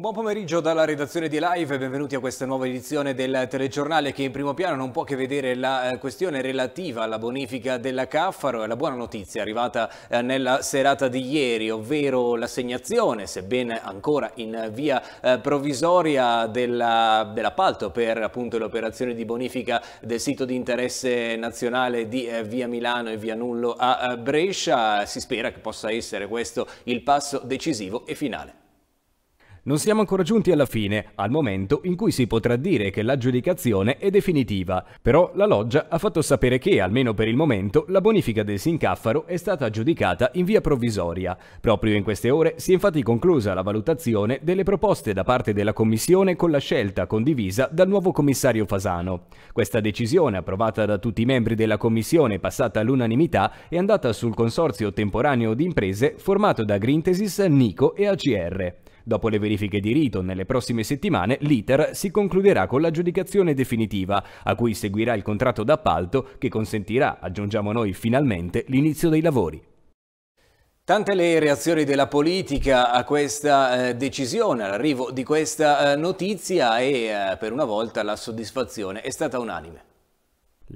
Un buon pomeriggio dalla redazione di Live benvenuti a questa nuova edizione del telegiornale che in primo piano non può che vedere la eh, questione relativa alla bonifica della Caffaro e la buona notizia arrivata eh, nella serata di ieri, ovvero l'assegnazione, sebbene ancora in via eh, provvisoria, dell'appalto dell per le operazioni di bonifica del sito di interesse nazionale di via Milano e via Nullo a Brescia. Si spera che possa essere questo il passo decisivo e finale. Non siamo ancora giunti alla fine, al momento in cui si potrà dire che l'aggiudicazione è definitiva, però la loggia ha fatto sapere che, almeno per il momento, la bonifica del Sincaffaro è stata aggiudicata in via provvisoria. Proprio in queste ore si è infatti conclusa la valutazione delle proposte da parte della Commissione con la scelta condivisa dal nuovo commissario Fasano. Questa decisione, approvata da tutti i membri della Commissione passata all'unanimità, è andata sul consorzio temporaneo di imprese formato da Grintesis, Nico e ACR. Dopo le verifiche di rito, nelle prossime settimane l'iter si concluderà con l'aggiudicazione definitiva, a cui seguirà il contratto d'appalto che consentirà, aggiungiamo noi finalmente, l'inizio dei lavori. Tante le reazioni della politica a questa eh, decisione, all'arrivo di questa eh, notizia e eh, per una volta la soddisfazione è stata unanime.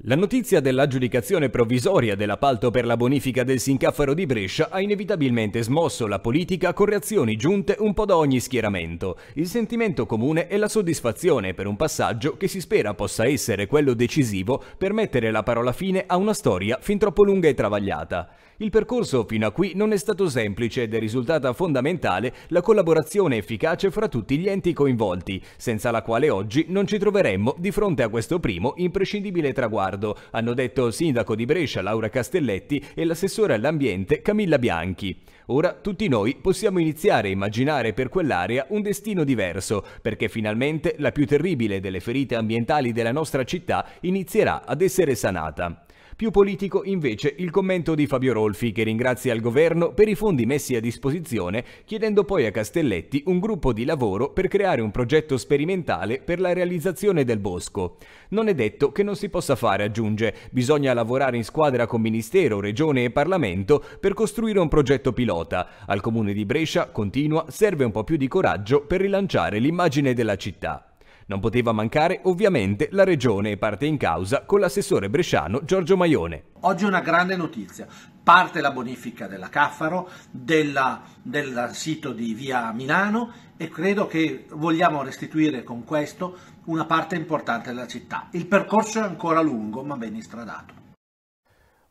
La notizia dell'aggiudicazione provvisoria dell'appalto per la bonifica del Sincaffaro di Brescia ha inevitabilmente smosso la politica con reazioni giunte un po' da ogni schieramento. Il sentimento comune è la soddisfazione per un passaggio che si spera possa essere quello decisivo per mettere la parola fine a una storia fin troppo lunga e travagliata. Il percorso fino a qui non è stato semplice ed è risultata fondamentale la collaborazione efficace fra tutti gli enti coinvolti, senza la quale oggi non ci troveremmo di fronte a questo primo imprescindibile traguardo, hanno detto il sindaco di Brescia Laura Castelletti e l'assessore all'ambiente Camilla Bianchi. Ora tutti noi possiamo iniziare a immaginare per quell'area un destino diverso, perché finalmente la più terribile delle ferite ambientali della nostra città inizierà ad essere sanata. Più politico invece il commento di Fabio Rolfi che ringrazia il governo per i fondi messi a disposizione, chiedendo poi a Castelletti un gruppo di lavoro per creare un progetto sperimentale per la realizzazione del bosco. Non è detto che non si possa fare, aggiunge, bisogna lavorare in squadra con Ministero, Regione e Parlamento per costruire un progetto pilota. Al comune di Brescia, continua, serve un po' più di coraggio per rilanciare l'immagine della città. Non poteva mancare ovviamente la regione e parte in causa con l'assessore bresciano Giorgio Maione. Oggi una grande notizia, parte la bonifica della Caffaro, della, del sito di via Milano e credo che vogliamo restituire con questo una parte importante della città. Il percorso è ancora lungo ma ben istradato.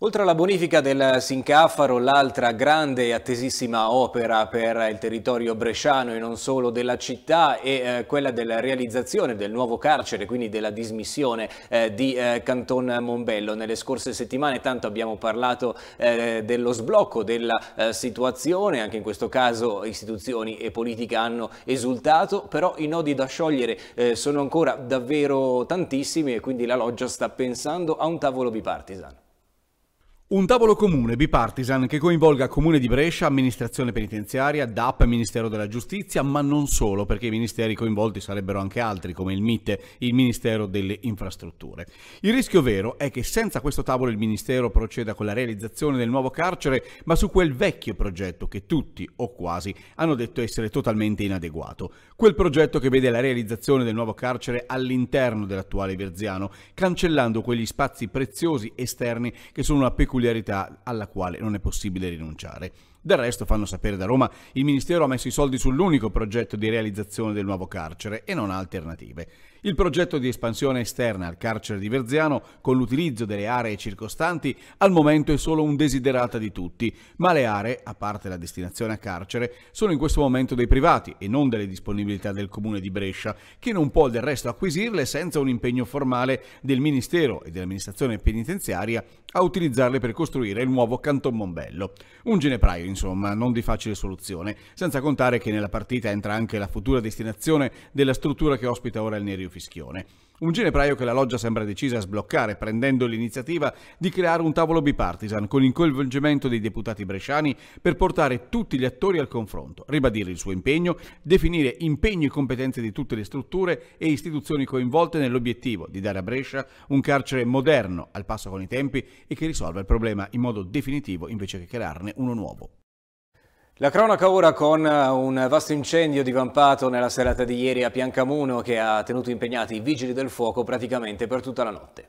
Oltre alla bonifica del Sincaffaro, l'altra grande e attesissima opera per il territorio bresciano e non solo della città è eh, quella della realizzazione del nuovo carcere, quindi della dismissione eh, di eh, Canton Mombello. Nelle scorse settimane tanto abbiamo parlato dello sblocco della situazione, anche in questo caso istituzioni e politica hanno esultato, però i nodi da sciogliere sono ancora davvero tantissimi e quindi la loggia sta pensando a un tavolo bipartisan. Un tavolo comune bipartisan che coinvolga Comune di Brescia, amministrazione penitenziaria, DAP, Ministero della Giustizia, ma non solo, perché i ministeri coinvolti sarebbero anche altri, come il MIT, il Ministero delle Infrastrutture. Il rischio vero è che senza questo tavolo il Ministero proceda con la realizzazione del nuovo carcere, ma su quel vecchio progetto che tutti, o quasi, hanno detto essere totalmente inadeguato. Quel progetto che vede la realizzazione del nuovo carcere all'interno dell'attuale Verziano, cancellando quegli spazi preziosi esterni che sono una peculiarità peculiarità alla quale non è possibile rinunciare. Del resto, fanno sapere da Roma, il Ministero ha messo i soldi sull'unico progetto di realizzazione del nuovo carcere e non ha alternative. Il progetto di espansione esterna al carcere di Verziano, con l'utilizzo delle aree circostanti, al momento è solo un desiderata di tutti, ma le aree, a parte la destinazione a carcere, sono in questo momento dei privati e non delle disponibilità del comune di Brescia, che non può del resto acquisirle senza un impegno formale del Ministero e dell'amministrazione penitenziaria a utilizzarle per costruire il nuovo Canton Mombello. Un ginepraio, insomma, non di facile soluzione, senza contare che nella partita entra anche la futura destinazione della struttura che ospita ora il Neri Fischione. Un ginepraio che la loggia sembra decisa a sbloccare, prendendo l'iniziativa di creare un tavolo bipartisan con il coinvolgimento dei deputati bresciani per portare tutti gli attori al confronto, ribadire il suo impegno, definire impegni e competenze di tutte le strutture e istituzioni coinvolte nell'obiettivo di dare a Brescia un carcere moderno, al passo con i tempi e che risolva il problema in modo definitivo invece che crearne uno nuovo. La cronaca ora con eh, un vasto incendio divampato nella serata di ieri a Piancamuno che ha tenuto impegnati i vigili del fuoco praticamente per tutta la notte.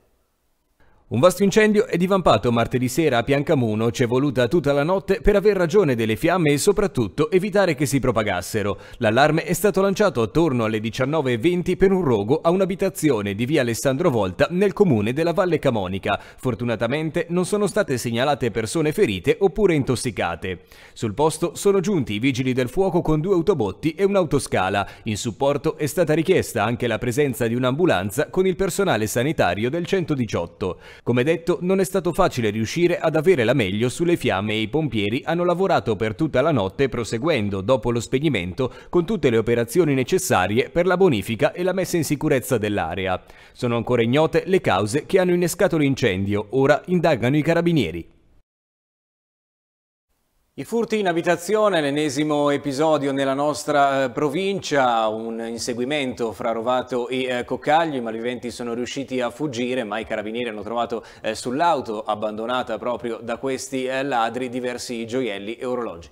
Un vasto incendio è divampato martedì sera a Piancamuno, è voluta tutta la notte per aver ragione delle fiamme e soprattutto evitare che si propagassero. L'allarme è stato lanciato attorno alle 19.20 per un rogo a un'abitazione di via Alessandro Volta nel comune della Valle Camonica. Fortunatamente non sono state segnalate persone ferite oppure intossicate. Sul posto sono giunti i vigili del fuoco con due autobotti e un'autoscala. In supporto è stata richiesta anche la presenza di un'ambulanza con il personale sanitario del 118. Come detto, non è stato facile riuscire ad avere la meglio sulle fiamme e i pompieri hanno lavorato per tutta la notte proseguendo, dopo lo spegnimento, con tutte le operazioni necessarie per la bonifica e la messa in sicurezza dell'area. Sono ancora ignote le cause che hanno innescato l'incendio, ora indagano i carabinieri. I furti in abitazione, l'ennesimo episodio nella nostra eh, provincia, un inseguimento fra Rovato e eh, Coccaglio, i malviventi sono riusciti a fuggire ma i carabinieri hanno trovato eh, sull'auto, abbandonata proprio da questi ladri, diversi gioielli e orologi.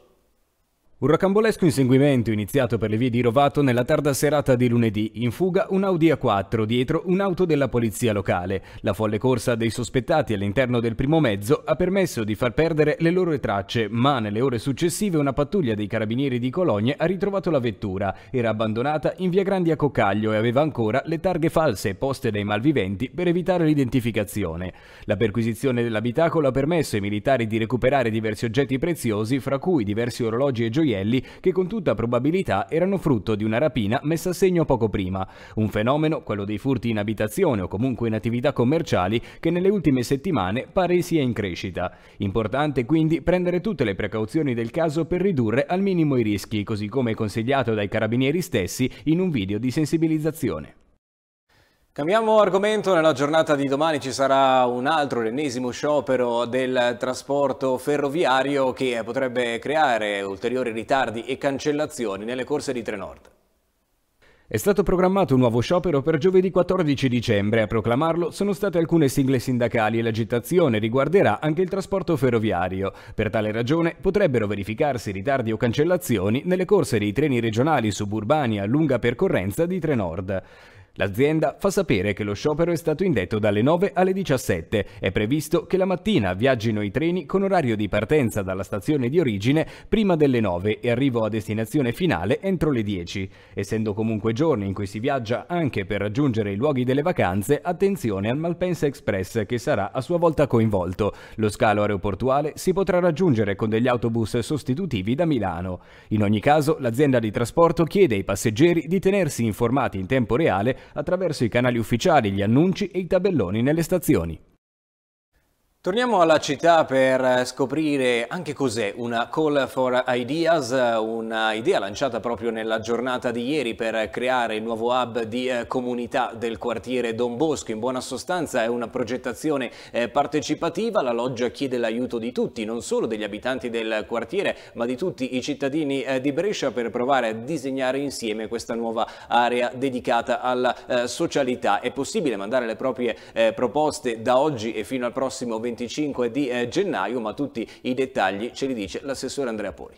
Un rocambolesco inseguimento iniziato per le vie di Rovato nella tarda serata di lunedì, in fuga un Audi A4 dietro un'auto della polizia locale. La folle corsa dei sospettati all'interno del primo mezzo ha permesso di far perdere le loro tracce, ma nelle ore successive una pattuglia dei carabinieri di Cologne ha ritrovato la vettura. Era abbandonata in via Grandi a Coccaglio e aveva ancora le targhe false poste dai malviventi per evitare l'identificazione. La perquisizione dell'abitacolo ha permesso ai militari di recuperare diversi oggetti preziosi, fra cui diversi orologi e gioielli gioielli che con tutta probabilità erano frutto di una rapina messa a segno poco prima. Un fenomeno, quello dei furti in abitazione o comunque in attività commerciali, che nelle ultime settimane pare sia in crescita. Importante quindi prendere tutte le precauzioni del caso per ridurre al minimo i rischi, così come consigliato dai carabinieri stessi in un video di sensibilizzazione. Cambiamo argomento, nella giornata di domani ci sarà un altro, l'ennesimo sciopero del trasporto ferroviario che potrebbe creare ulteriori ritardi e cancellazioni nelle corse di Trenord. È stato programmato un nuovo sciopero per giovedì 14 dicembre. A proclamarlo sono state alcune sigle sindacali e l'agitazione riguarderà anche il trasporto ferroviario. Per tale ragione potrebbero verificarsi ritardi o cancellazioni nelle corse dei treni regionali suburbani a lunga percorrenza di Trenord. L'azienda fa sapere che lo sciopero è stato indetto dalle 9 alle 17. È previsto che la mattina viaggino i treni con orario di partenza dalla stazione di origine prima delle 9 e arrivo a destinazione finale entro le 10. Essendo comunque giorni in cui si viaggia anche per raggiungere i luoghi delle vacanze, attenzione al Malpensa Express che sarà a sua volta coinvolto. Lo scalo aeroportuale si potrà raggiungere con degli autobus sostitutivi da Milano. In ogni caso, l'azienda di trasporto chiede ai passeggeri di tenersi informati in tempo reale attraverso i canali ufficiali, gli annunci e i tabelloni nelle stazioni. Torniamo alla città per scoprire anche cos'è una Call for Ideas, un'idea lanciata proprio nella giornata di ieri per creare il nuovo hub di eh, comunità del quartiere Don Bosco. In buona sostanza è una progettazione eh, partecipativa, la loggia chiede l'aiuto di tutti, non solo degli abitanti del quartiere, ma di tutti i cittadini eh, di Brescia per provare a disegnare insieme questa nuova area dedicata alla socialità. È possibile mandare le proprie proposte da oggi e fino al prossimo 20 25 di eh, gennaio, ma tutti i dettagli ce li dice l'assessore Andrea Poli.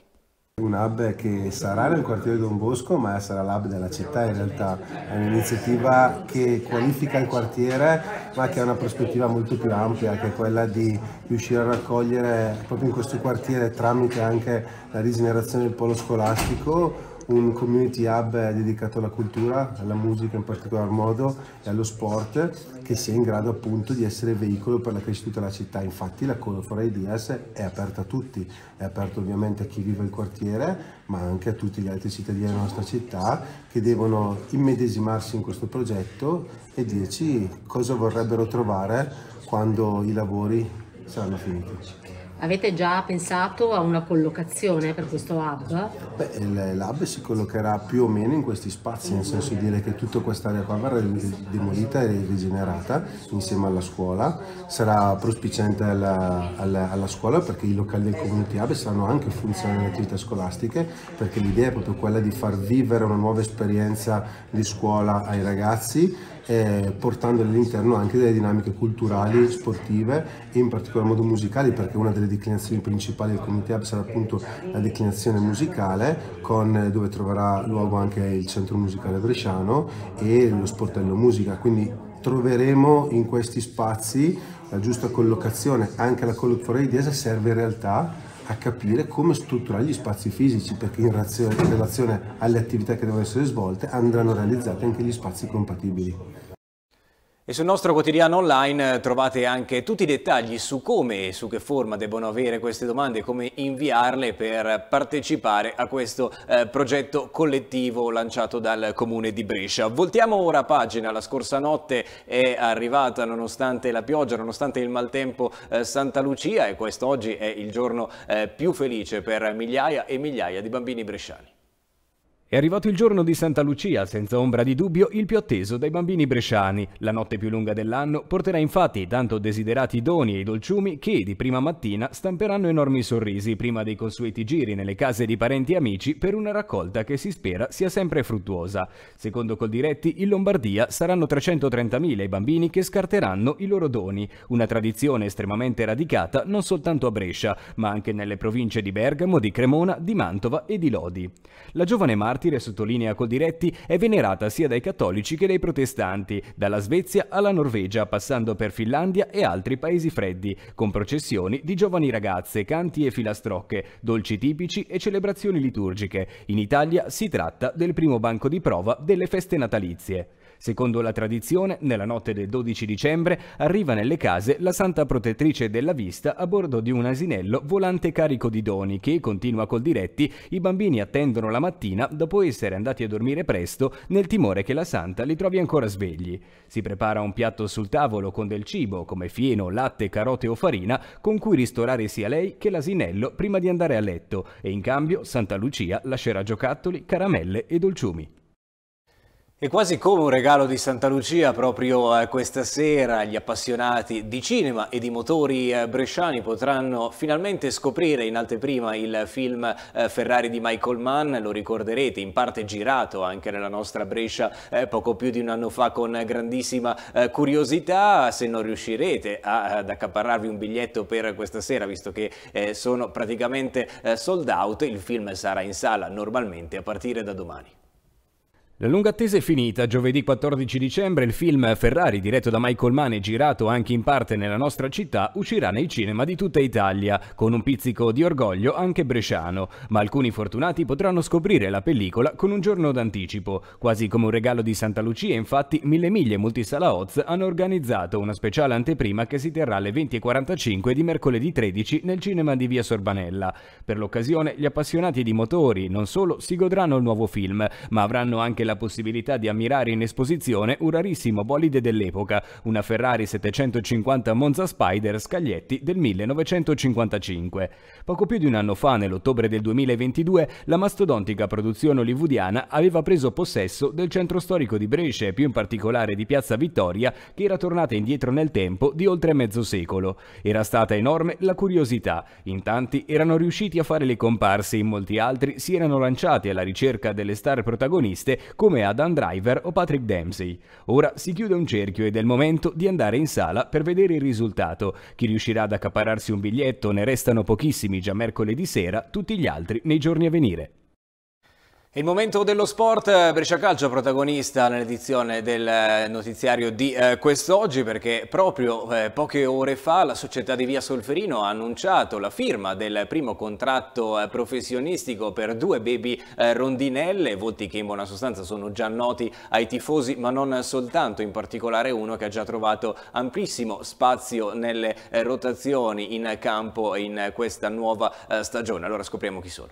Un hub che sarà nel quartiere Don Bosco, ma sarà l'hub della città in realtà. È un'iniziativa che qualifica il quartiere, ma che ha una prospettiva molto più ampia, che è quella di riuscire a raccogliere proprio in questo quartiere, tramite anche la rigenerazione del polo scolastico, un community hub dedicato alla cultura, alla musica in particolar modo e allo sport che sia in grado appunto di essere veicolo per la crescita della città. Infatti la Call for Ideas è aperta a tutti, è aperta ovviamente a chi vive il quartiere ma anche a tutti gli altri cittadini della nostra città che devono immedesimarsi in questo progetto e dirci cosa vorrebbero trovare quando i lavori saranno finiti. Avete già pensato a una collocazione per questo hub? Beh, l'hub si collocherà più o meno in questi spazi, nel senso dire che tutta quest'area qua verrà demolita e rigenerata insieme alla scuola, sarà prospiciente alla, alla, alla scuola perché i locali del community hub saranno anche funzionali alle attività scolastiche, perché l'idea è proprio quella di far vivere una nuova esperienza di scuola ai ragazzi eh, portando all'interno anche delle dinamiche culturali, sportive e in particolar modo musicali perché una delle declinazioni principali del Comité Hub sarà appunto la declinazione musicale con, eh, dove troverà luogo anche il centro musicale bresciano e lo sportello musica, quindi troveremo in questi spazi la giusta collocazione, anche la collocazione di essa serve in realtà a capire come strutturare gli spazi fisici perché in relazione alle attività che devono essere svolte andranno realizzati anche gli spazi compatibili. E sul nostro quotidiano online trovate anche tutti i dettagli su come e su che forma debbono avere queste domande e come inviarle per partecipare a questo eh, progetto collettivo lanciato dal Comune di Brescia. Voltiamo ora pagina, la scorsa notte è arrivata nonostante la pioggia, nonostante il maltempo eh, Santa Lucia e quest'oggi è il giorno eh, più felice per migliaia e migliaia di bambini bresciani. È arrivato il giorno di Santa Lucia, senza ombra di dubbio il più atteso dai bambini bresciani. La notte più lunga dell'anno porterà infatti i tanto desiderati doni e i dolciumi che, di prima mattina, stamperanno enormi sorrisi prima dei consueti giri nelle case di parenti e amici per una raccolta che si spera sia sempre fruttuosa. Secondo Coldiretti, in Lombardia saranno 330.000 i bambini che scarteranno i loro doni, una tradizione estremamente radicata non soltanto a Brescia, ma anche nelle province di Bergamo, di Cremona, di Mantova e di Lodi. La giovane Marta martire, sottolinea Coldiretti, è venerata sia dai cattolici che dai protestanti, dalla Svezia alla Norvegia, passando per Finlandia e altri paesi freddi, con processioni di giovani ragazze, canti e filastrocche, dolci tipici e celebrazioni liturgiche. In Italia si tratta del primo banco di prova delle feste natalizie. Secondo la tradizione, nella notte del 12 dicembre arriva nelle case la santa protettrice della vista a bordo di un asinello volante carico di doni che, continua col diretti, i bambini attendono la mattina dopo essere andati a dormire presto nel timore che la santa li trovi ancora svegli. Si prepara un piatto sul tavolo con del cibo come fieno, latte, carote o farina con cui ristorare sia lei che l'asinello prima di andare a letto e in cambio Santa Lucia lascerà giocattoli, caramelle e dolciumi. E quasi come un regalo di Santa Lucia, proprio eh, questa sera gli appassionati di cinema e di motori eh, bresciani potranno finalmente scoprire in anteprima il film eh, Ferrari di Michael Mann, lo ricorderete, in parte girato anche nella nostra Brescia poco più di un anno fa con grandissima curiosità. Se non riuscirete ad accaparrarvi un biglietto per questa sera, visto che sono praticamente sold out, il film sarà in sala normalmente a partire da domani. La lunga attesa è finita. Giovedì 14 dicembre il film Ferrari, diretto da Michael Mann e girato anche in parte nella nostra città, uscirà nei cinema di tutta Italia, con un pizzico di orgoglio anche bresciano. Ma alcuni fortunati potranno scoprire la pellicola con un giorno d'anticipo. Quasi come un regalo di Santa Lucia, infatti, Mille Miglia e Multisala Oz hanno organizzato una speciale anteprima che si terrà alle 20.45 di mercoledì 13 nel cinema di Via Sorbanella. Per l'occasione, gli appassionati di motori non solo si godranno il nuovo film, ma avranno anche la la possibilità di ammirare in esposizione un rarissimo bolide dell'epoca, una Ferrari 750 Monza Spider Scaglietti del 1955. Poco più di un anno fa, nell'ottobre del 2022, la mastodontica produzione hollywoodiana aveva preso possesso del centro storico di Brescia e più in particolare di Piazza Vittoria, che era tornata indietro nel tempo di oltre mezzo secolo. Era stata enorme la curiosità, in tanti erano riusciti a fare le comparse, in molti altri si erano lanciati alla ricerca delle star protagoniste come Adam Driver o Patrick Dempsey. Ora si chiude un cerchio ed è il momento di andare in sala per vedere il risultato. Chi riuscirà ad accapararsi un biglietto ne restano pochissimi già mercoledì sera, tutti gli altri nei giorni a venire. È il momento dello sport, Brescia eh, Calcio protagonista nell'edizione del eh, notiziario di eh, quest'oggi perché proprio eh, poche ore fa la società di Via Solferino ha annunciato la firma del primo contratto eh, professionistico per due baby eh, rondinelle, volti che in buona sostanza sono già noti ai tifosi ma non soltanto, in particolare uno che ha già trovato amplissimo spazio nelle rotazioni in campo in questa nuova stagione. Allora scopriamo chi sono.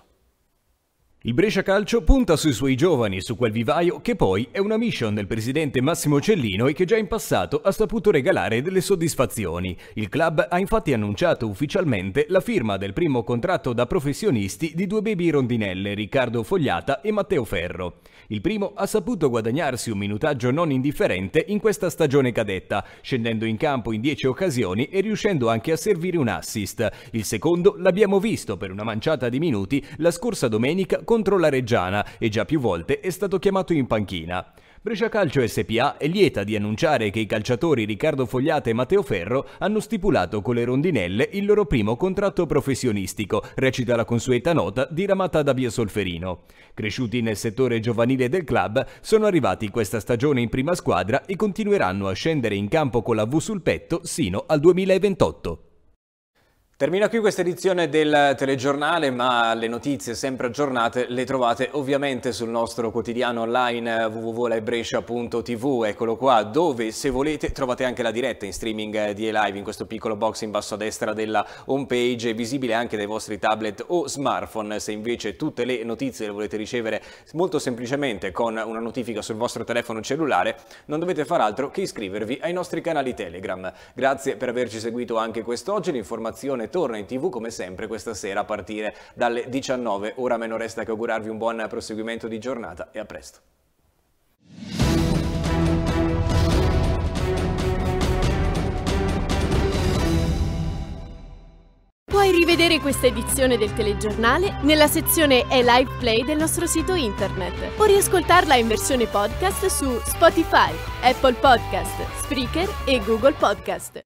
Il Brescia Calcio punta sui suoi giovani, su quel vivaio che poi è una mission del presidente Massimo Cellino e che già in passato ha saputo regalare delle soddisfazioni. Il club ha infatti annunciato ufficialmente la firma del primo contratto da professionisti di due baby rondinelle, Riccardo Fogliata e Matteo Ferro. Il primo ha saputo guadagnarsi un minutaggio non indifferente in questa stagione cadetta, scendendo in campo in dieci occasioni e riuscendo anche a servire un assist. Il secondo l'abbiamo visto per una manciata di minuti la scorsa domenica contro la Reggiana e già più volte è stato chiamato in panchina. Brescia Calcio SPA è lieta di annunciare che i calciatori Riccardo Fogliate e Matteo Ferro hanno stipulato con le rondinelle il loro primo contratto professionistico, recita la consueta nota diramata da Via Solferino. Cresciuti nel settore giovanile del club, sono arrivati questa stagione in prima squadra e continueranno a scendere in campo con la V sul petto sino al 2028. Termina qui questa edizione del telegiornale, ma le notizie sempre aggiornate le trovate ovviamente sul nostro quotidiano online www.elaiBrescia.tv. Eccolo qua, dove se volete trovate anche la diretta in streaming eh, di Elive in questo piccolo box in basso a destra della home page, visibile anche dai vostri tablet o smartphone. Se invece tutte le notizie le volete ricevere molto semplicemente con una notifica sul vostro telefono cellulare, non dovete far altro che iscrivervi ai nostri canali Telegram. Grazie per averci seguito anche quest'oggi, l'informazione torna in tv come sempre questa sera a partire dalle 19. Ora me non resta che augurarvi un buon proseguimento di giornata e a presto. Puoi rivedere questa edizione del telegiornale nella sezione e live play del nostro sito internet o riascoltarla in versione podcast su Spotify, Apple Podcast, Spreaker e Google Podcast.